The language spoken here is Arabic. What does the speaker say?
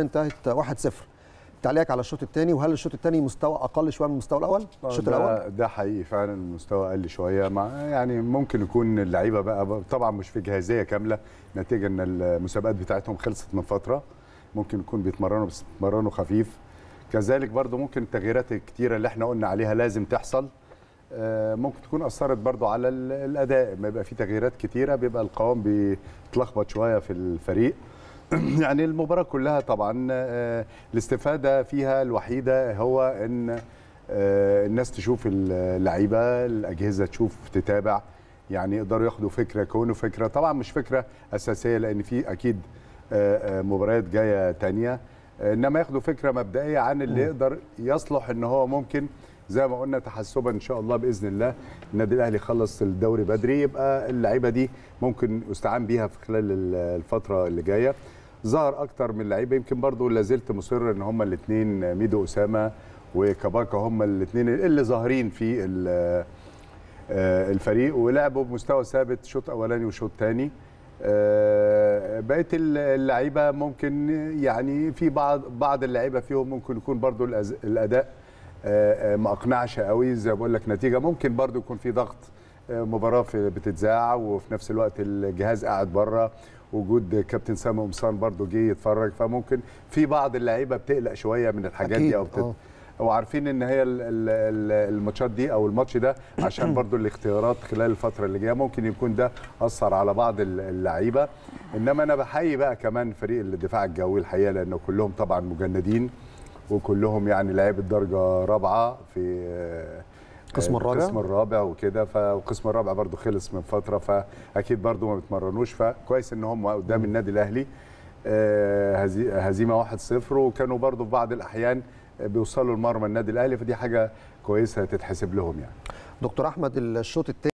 انتهت 1-0 تعليقك على الشوط الثاني وهل الشوط الثاني مستوى اقل شويه من المستوى الاول الشوط الاول ده حقيقي فعلا المستوى اقل شويه مع يعني ممكن يكون اللعيبه بقى طبعا مش في جاهزيه كامله نتيجه ان المسابقات بتاعتهم خلصت من فتره ممكن يكون بيتمرنوا بس بيتمرنوا خفيف كذلك برضو ممكن التغييرات الكتيره اللي احنا قلنا عليها لازم تحصل آه، ممكن تكون اثرت برضو على الاداء ما يبقى في تغييرات كتيره بيبقى القوام بيتلخبط شويه في الفريق يعني المباراة كلها طبعا آه، الاستفادة فيها الوحيدة هو أن آه، الناس تشوف اللعيبة الأجهزة تشوف تتابع يعني يقدروا ياخدوا فكرة كونوا فكرة طبعا مش فكرة أساسية لأن في أكيد آه، مباريات جاية تانية إنما ياخدوا فكرة مبدئية عن اللي يقدر يصلح أن هو ممكن زي ما قلنا تحسبا ان شاء الله باذن الله النادي الاهلي خلص الدوري بدري يبقى اللعيبه دي ممكن يستعان بيها في خلال الفتره اللي جايه ظهر اكتر من لعيبه يمكن لا لازلت مصر ان هم الاثنين ميدو اسامه وكاباكا هم الاثنين اللي ظاهرين في آه، الفريق ولعبوا بمستوى ثابت شوط اولاني وشوط ثاني آه، بقيه اللعيبه ممكن يعني في بعض بعض اللعيبه فيهم ممكن يكون برضه الاداء آه، ما اقنعش قوي زي ما بقول لك نتيجه ممكن برضه يكون في ضغط مباراه في بتتذاع وفي نفس الوقت الجهاز قاعد بره وجود كابتن سامي قمصان برضه جه يتفرج فممكن في بعض اللعيبه بتقلق شويه من الحاجات أكيد. دي او بتت... آه. وعارفين ان هي الماتشات دي او الماتش ده عشان برضو الاختيارات خلال الفتره اللي جايه ممكن يكون ده اثر على بعض اللعيبه انما انا بحيي بقى كمان فريق الدفاع الجوي الحقيقه لانه كلهم طبعا مجندين وكلهم يعني لعيبه درجه رابعه في القسم آه، الرابع القسم الرابع وكده فالقسم الرابع برضو خلص من فتره فاكيد برضو ما بيتمرنوش فكويس ان هم قدام النادي الاهلي آه، هزيمه 1-0 وكانوا برضو في بعض الاحيان بيوصلوا المرمى النادي الاهلي فدي حاجه كويسه تتحسب لهم يعني دكتور احمد الشوط الثاني